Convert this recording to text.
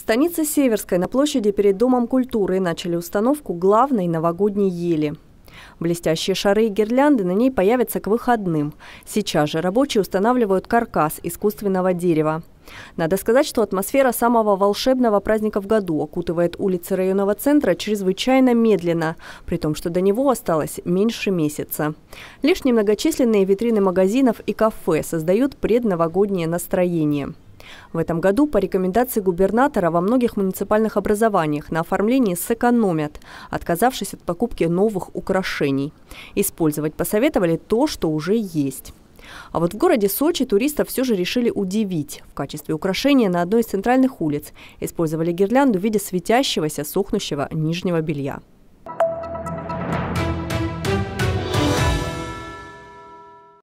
В станице Северской на площади перед Домом культуры начали установку главной новогодней ели. Блестящие шары и гирлянды на ней появятся к выходным. Сейчас же рабочие устанавливают каркас искусственного дерева. Надо сказать, что атмосфера самого волшебного праздника в году окутывает улицы районного центра чрезвычайно медленно, при том, что до него осталось меньше месяца. Лишь немногочисленные витрины магазинов и кафе создают предновогоднее настроение. В этом году по рекомендации губернатора во многих муниципальных образованиях на оформлении сэкономят, отказавшись от покупки новых украшений. Использовать посоветовали то, что уже есть. А вот в городе Сочи туристов все же решили удивить. В качестве украшения на одной из центральных улиц использовали гирлянду в виде светящегося сохнущего нижнего белья.